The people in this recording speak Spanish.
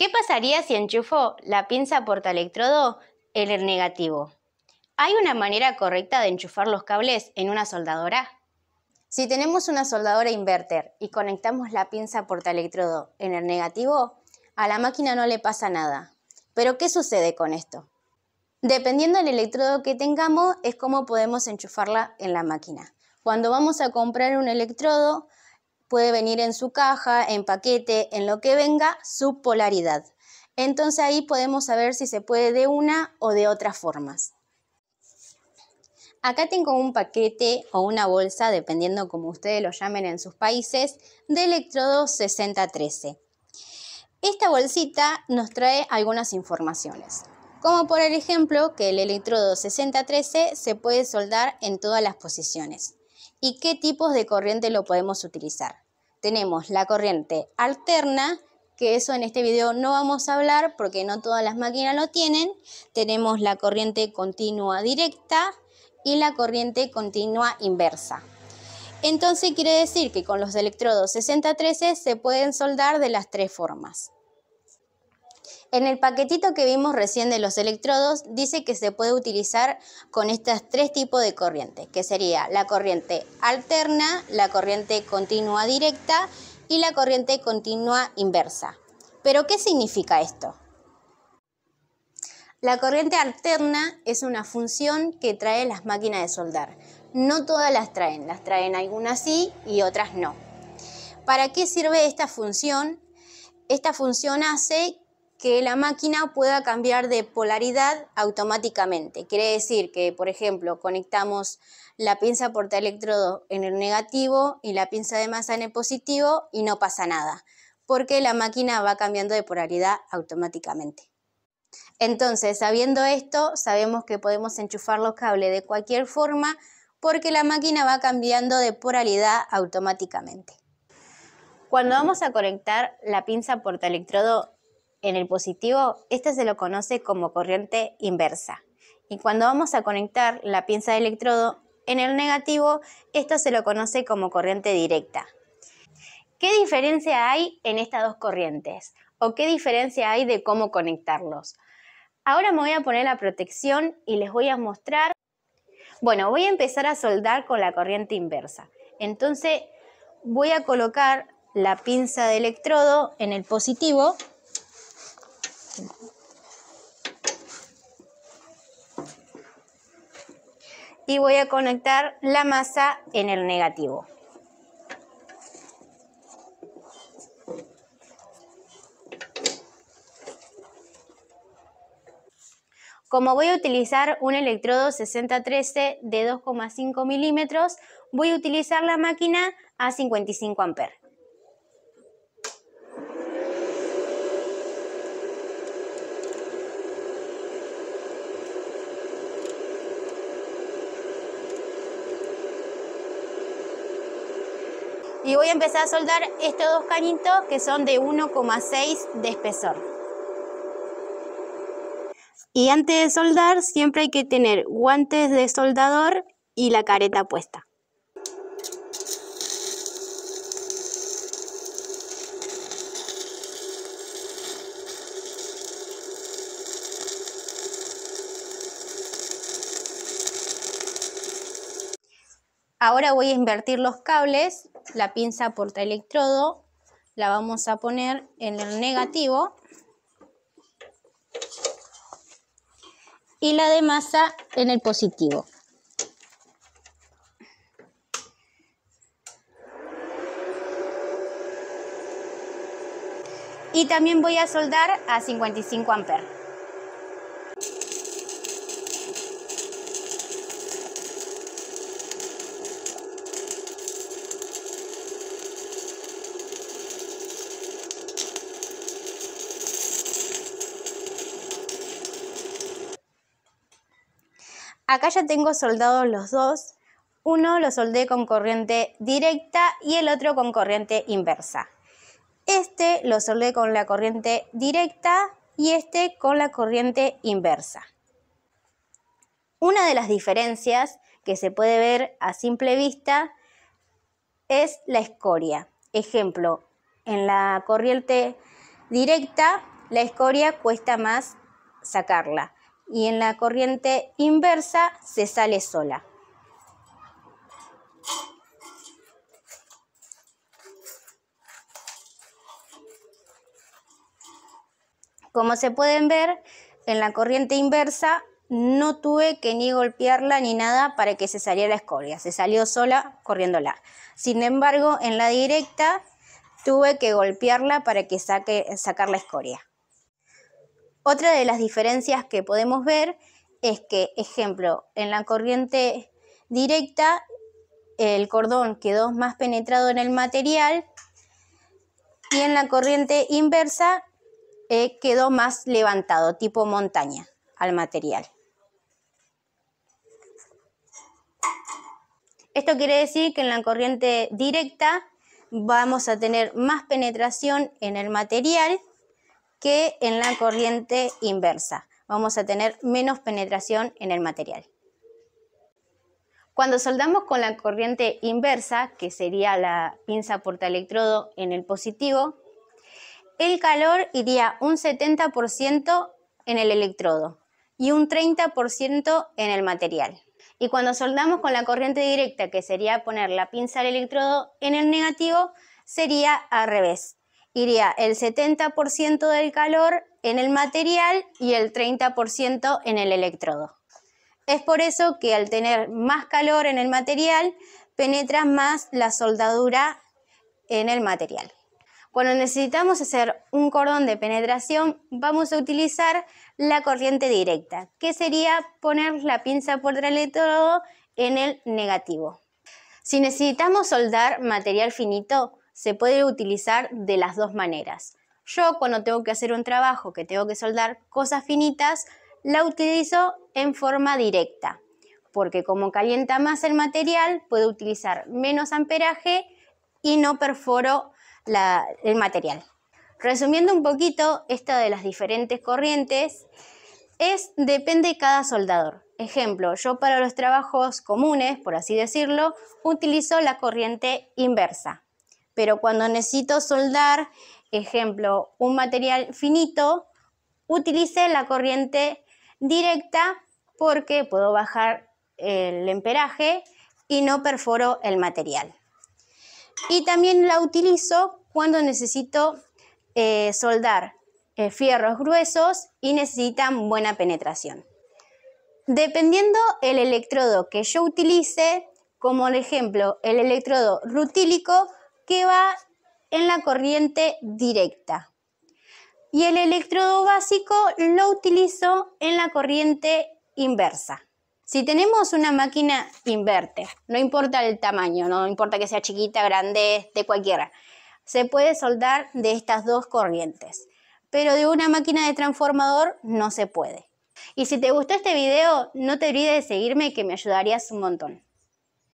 ¿Qué pasaría si enchufo la pinza portaelectrodo en el er negativo? ¿Hay una manera correcta de enchufar los cables en una soldadora? Si tenemos una soldadora inverter y conectamos la pinza portaelectrodo en el er negativo, a la máquina no le pasa nada. Pero ¿qué sucede con esto? Dependiendo del electrodo que tengamos es como podemos enchufarla en la máquina. Cuando vamos a comprar un electrodo, puede venir en su caja, en paquete, en lo que venga, su polaridad. Entonces ahí podemos saber si se puede de una o de otras formas. Acá tengo un paquete o una bolsa, dependiendo como ustedes lo llamen en sus países, de electrodo 6013. Esta bolsita nos trae algunas informaciones, como por ejemplo que el electrodo 6013 se puede soldar en todas las posiciones y qué tipos de corriente lo podemos utilizar. Tenemos la corriente alterna, que eso en este video no vamos a hablar porque no todas las máquinas lo tienen. Tenemos la corriente continua directa y la corriente continua inversa. Entonces quiere decir que con los electrodos 6013 se pueden soldar de las tres formas. En el paquetito que vimos recién de los electrodos dice que se puede utilizar con estos tres tipos de corrientes, que sería la corriente alterna, la corriente continua directa y la corriente continua inversa. Pero, ¿qué significa esto? La corriente alterna es una función que trae las máquinas de soldar. No todas las traen, las traen algunas sí y otras no. ¿Para qué sirve esta función? Esta función hace que la máquina pueda cambiar de polaridad automáticamente. Quiere decir que, por ejemplo, conectamos la pinza portaelectrodo en el negativo y la pinza de masa en el positivo y no pasa nada, porque la máquina va cambiando de polaridad automáticamente. Entonces, sabiendo esto, sabemos que podemos enchufar los cables de cualquier forma porque la máquina va cambiando de polaridad automáticamente. Cuando vamos a conectar la pinza portaelectrodo en el positivo, esta se lo conoce como corriente inversa. Y cuando vamos a conectar la pinza de electrodo en el negativo, esto se lo conoce como corriente directa. ¿Qué diferencia hay en estas dos corrientes? ¿O qué diferencia hay de cómo conectarlos? Ahora me voy a poner la protección y les voy a mostrar. Bueno, voy a empezar a soldar con la corriente inversa. Entonces voy a colocar la pinza de electrodo en el positivo y voy a conectar la masa en el negativo. Como voy a utilizar un electrodo 6013 de 2,5 milímetros, voy a utilizar la máquina a 55 amperes. y voy a empezar a soldar estos dos cañitos que son de 1,6 de espesor. Y antes de soldar siempre hay que tener guantes de soldador y la careta puesta. Ahora voy a invertir los cables la pinza electrodo la vamos a poner en el negativo y la de masa en el positivo. Y también voy a soldar a 55 amperes. Acá ya tengo soldados los dos. Uno lo soldé con corriente directa y el otro con corriente inversa. Este lo soldé con la corriente directa y este con la corriente inversa. Una de las diferencias que se puede ver a simple vista es la escoria. Ejemplo, en la corriente directa la escoria cuesta más sacarla y en la corriente inversa se sale sola. Como se pueden ver, en la corriente inversa no tuve que ni golpearla ni nada para que se saliera la escoria, se salió sola corriéndola. Sin embargo, en la directa tuve que golpearla para que saque, sacar la escoria. Otra de las diferencias que podemos ver es que, ejemplo, en la corriente directa, el cordón quedó más penetrado en el material y en la corriente inversa eh, quedó más levantado, tipo montaña, al material. Esto quiere decir que en la corriente directa vamos a tener más penetración en el material que en la corriente inversa. Vamos a tener menos penetración en el material. Cuando soldamos con la corriente inversa, que sería la pinza portaelectrodo en el positivo, el calor iría un 70% en el electrodo y un 30% en el material. Y cuando soldamos con la corriente directa, que sería poner la pinza al electrodo en el negativo, sería al revés, iría el 70% del calor en el material y el 30% en el electrodo. Es por eso que al tener más calor en el material, penetra más la soldadura en el material. Cuando necesitamos hacer un cordón de penetración, vamos a utilizar la corriente directa, que sería poner la pinza por el electrodo en el negativo. Si necesitamos soldar material finito, se puede utilizar de las dos maneras. Yo cuando tengo que hacer un trabajo, que tengo que soldar cosas finitas, la utilizo en forma directa, porque como calienta más el material, puedo utilizar menos amperaje y no perforo el material. Resumiendo un poquito esta de las diferentes corrientes, es depende de cada soldador. Ejemplo, yo para los trabajos comunes, por así decirlo, utilizo la corriente inversa, pero cuando necesito soldar, ejemplo, un material finito, utilice la corriente directa porque puedo bajar el emperaje y no perforo el material. Y también la utilizo cuando necesito eh, soldar eh, fierros gruesos y necesitan buena penetración. Dependiendo el electrodo que yo utilice, como el ejemplo el electrodo rutílico, que va en la corriente directa. Y el electrodo básico lo utilizo en la corriente inversa. Si tenemos una máquina inverter, no importa el tamaño, no importa que sea chiquita, grande, de cualquiera, se puede soldar de estas dos corrientes, pero de una máquina de transformador no se puede. Y si te gustó este video, no te olvides de seguirme que me ayudarías un montón.